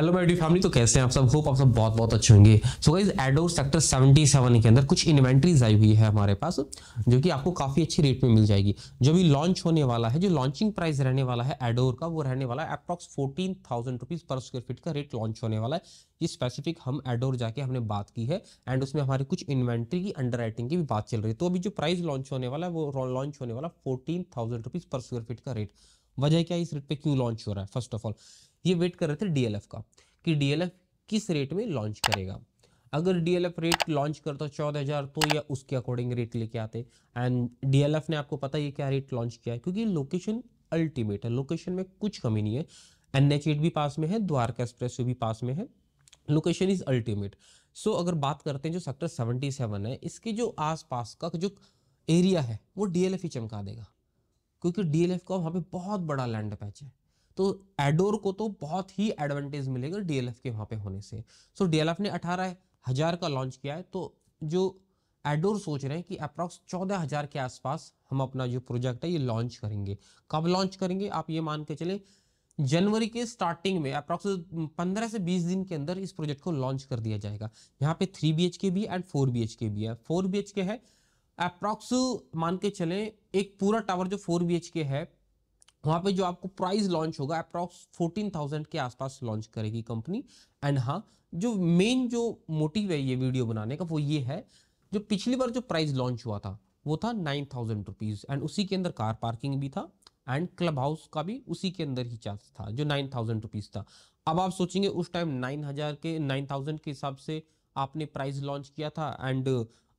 hello my dear family तो कैसे हैं आप सब होप आप सब बहुत बहुत अच्छे होंगे सो गाइज एडोर सेक्टर 77 के अंदर कुछ इन्वेंट्रीज आई हुई है हमारे पास जो कि आपको काफ़ी अच्छी रेट में मिल जाएगी जो भी लॉन्च होने वाला है जो लॉन्चिंग प्राइस रहने वाला है एडोर का वो रहने वाला है approx fourteen thousand per square feet का रेट लॉन्च होने वाला है ये स्पेसिफिक हम एडोर जाके हमने बात की है एंड उसमें हमारी कुछ इन्वेंट्री की अंडर की भी बात चल रही है तो अभी जो प्राइस लॉन्च होने वाला है वो लॉन्च होने वाला फोर्टीन पर स्क्वायर फीट का रेट वजह क्या है इस रेट पे क्यों लॉन्च हो रहा है फर्स्ट ऑफ ऑल ये वेट कर रहे थे डीएलएफ का कि डीएलएफ किस रेट में लॉन्च करेगा अगर डीएलएफ रेट लॉन्च करता चौदह हज़ार तो या उसके अकॉर्डिंग रेट लेके आते एंड डीएलएफ ने आपको पता ये क्या रेट लॉन्च किया है क्योंकि लोकेशन अल्टीमेट है लोकेशन में कुछ कमी नहीं है एन एच भी पास में है द्वारका एक्सप्रेस भी पास में है लोकेशन इज अल्टीमेट सो अगर बात करते हैं जो सेक्टर सेवेंटी सेवन है इसके जो आसपास का जो एरिया है वो डीएलएफ ही चमका देगा क्योंकि डीएलएफ का वहाँ पे बहुत बड़ा लैंड पैच है तो एडोर को तो बहुत ही एडवांटेज मिलेगा डीएलएफ के वहाँ पे होने से सो so, डीएलएफ ने अठारह हजार का लॉन्च किया है तो जो एडोर सोच रहे हैं कि अप्रॉक्स चौदह हजार के आसपास हम अपना जो प्रोजेक्ट है ये लॉन्च करेंगे कब लॉन्च करेंगे आप ये मान के चले जनवरी के स्टार्टिंग में अप्रॉक्स 15 से 20 दिन के अंदर इस प्रोजेक्ट को लॉन्च कर दिया जाएगा यहाँ पे 3 बी के भी एंड 4 बी के भी है 4 बी के है अप्रॉक्स मान के चलें एक पूरा टावर जो 4 बी के है वहां पे जो आपको प्राइस लॉन्च होगा अप्रॉक्स फोर्टीन थाउजेंड के आसपास लॉन्च करेगी कंपनी एंड हाँ जो मेन जो मोटिव है ये वीडियो बनाने का वो ये है जो पिछली बार जो प्राइस लॉन्च हुआ था वो था नाइन थाउजेंड रुपीज़ एंड उसी के अंदर कार पार्किंग भी था एंड क्लब हाउस का भी उसी के अंदर ही चार्ज था जो नाइन थाउजेंड रुपीज़ था अब आप सोचेंगे उस टाइम नाइन हज़ार के नाइन थाउजेंड के हिसाब से आपने प्राइस लॉन्च किया था एंड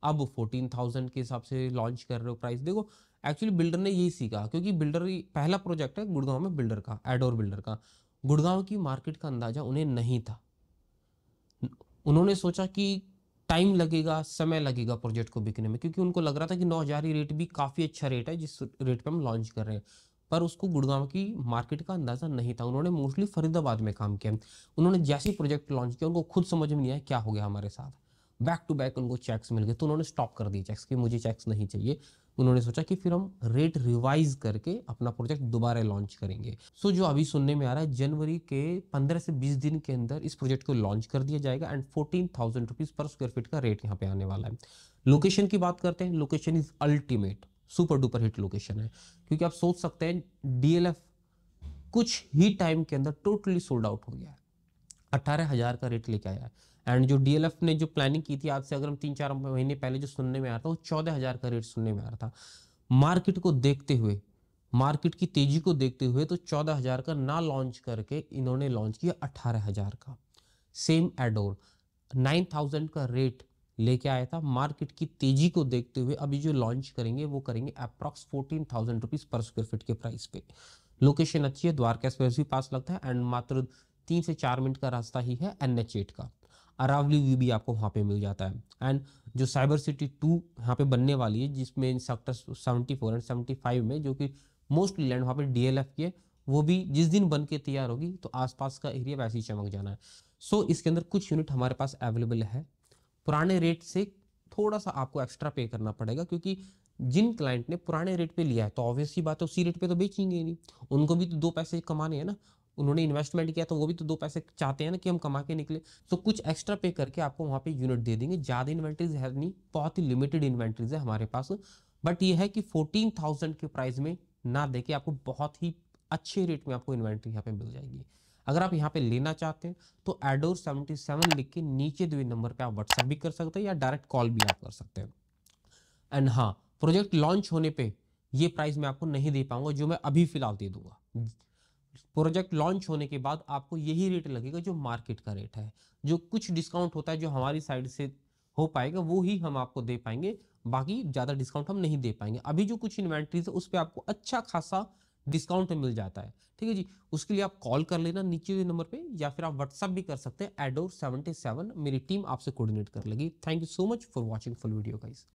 अब फोर्टीन थाउजेंड के हिसाब से लॉन्च कर रहे हो प्राइस देखो एक्चुअली बिल्डर ने यही सीखा क्योंकि बिल्डर पहला प्रोजेक्ट है गुड़गांव में बिल्डर का एडोर बिल्डर का गुड़गांव की मार्केट का अंदाज़ा उन्हें नहीं था उन्होंने सोचा कि टाइम लगेगा समय लगेगा प्रोजेक्ट को बिकने में क्योंकि उनको लग रहा था कि नौ हज़ार रेट भी काफ़ी अच्छा रेट है जिस रेट पर हम लॉन्च कर रहे हैं पर उसको गुड़गांव की मार्केट का अंदाज़ा नहीं था उन्होंने मोस्टली फरीदाबाद में काम किया उन्होंने जैसे प्रोजेक्ट लॉन्च किया उनको खुद समझ में नहीं आया क्या हो गया हमारे साथ बैक टू बैक उनको चेक्स मिल गए तो उन्होंने स्टॉप कर दिए चेक्स कि मुझे चेक्स नहीं चाहिए उन्होंने सोचा कि फिर हम रेट रिवाइज करके अपना प्रोजेक्ट दोबारा लॉन्च करेंगे सो so, जो अभी सुनने में आ रहा है जनवरी के 15 से 20 दिन के अंदर इस प्रोजेक्ट को लॉन्च कर दिया जाएगा and fourteen thousand rupees per square feet का रेट यहाँ पे आने वाला है लोकेशन की बात करते हैं location is ultimate super duper hit location है क्योंकि आप सोच सकते हैं डीएलएफ कुछ ही टाइम के अंदर टोटली सोल्ड आउट हो गया है अट्ठारह हज़ार का रेट लेके आया है एंड जो डीएलएफ ने जो प्लानिंग की थी आपसे अगर हम तीन चार महीने पहले जो सुनने में आया था वो चौदह हज़ार का रेट सुनने में आ रहा था मार्केट को देखते हुए मार्केट की तेजी को देखते हुए तो चौदह हज़ार का ना लॉन्च करके इन्होंने लॉन्च किया अट्ठारह हज़ार का सेम एडोर नाइन थाउजेंड का रेट लेके आया था मार्केट की तेजी को देखते हुए अभी जो लॉन्च करेंगे वो करेंगे approx fourteen thousand rupees per square feet के प्राइस पे लोकेशन अच्छी है द्वारका एक्सप्रेस भी पास लगता है एंड मात्र तीन से चार मिनट का रास्ता ही है एन एच एट का अरावली व्यू भी आपको वहाँ पे मिल जाता है एंड जो साइबर सिटी टू यहाँ पे बनने वाली है जिसमें sector seventy four and seventy five में जो कि मोस्टली लैंड वहाँ पे डी एल एफ की है वो भी जिस दिन बन के तैयार होगी तो आसपास का एरिया वैसे ही चमक जाना है सो so, इसके अंदर कुछ यूनिट हमारे पास अवेलेबल है पुराने रेट से थोड़ा सा आपको एक्स्ट्रा पे करना पड़ेगा क्योंकि जिन क्लाइंट ने पुराने रेट पे लिया है तो ऑब्वियसली बात है उसी रेट पे तो बेचेंगे नहीं उनको भी तो दो पैसे कमाने हैं ना उन्होंने इन्वेस्टमेंट किया तो वो भी तो दो पैसे चाहते हैं ना कि हम कमा के निकले तो कुछ एक्स्ट्रा पे करके आपको वहाँ पे यूनिट दे देंगे ज़्यादा इन्वेंट्रीज है नहीं बहुत ही लिमिटेड इन्वेंट्रीज है हमारे पास बट ये है कि फोर्टीन थाउजेंड के प्राइस में ना दे के आपको बहुत ही अच्छे रेट में आपको इन्वेंट्री यहाँ पे मिल जाएगी अगर आप यहाँ पे लेना चाहते हैं तो एडोर सेवेंटी सेवन लिख के नीचे दिए नंबर पे आप व्हाट्सएप भी कर सकते हैं या डायरेक्ट कॉल भी आप कर सकते हैं एंड हाँ प्रोजेक्ट लॉन्च होने पे ये प्राइस मैं आपको नहीं दे पाऊंगा जो मैं अभी फिलहाल दे दूंगा प्रोजेक्ट लॉन्च होने के बाद आपको यही रेट लगेगा जो मार्केट का रेट है जो कुछ डिस्काउंट होता है जो हमारी साइड से हो पाएगा वो ही हम आपको दे पाएंगे बाकी ज़्यादा डिस्काउंट हम नहीं दे पाएंगे अभी जो कुछ इन्वेंट्रीज है उस पर आपको अच्छा खासा डिस्काउंट मिल जाता है ठीक है जी उसके लिए आप कॉल कर लेना नीचे नंबर पे या फिर आप व्हाट्सअप भी कर सकते हैं एडोर सेवेंटी सेवन मेरी टीम आपसे कोऑर्डिनेट कर लेगी thank you so much for watching full video guys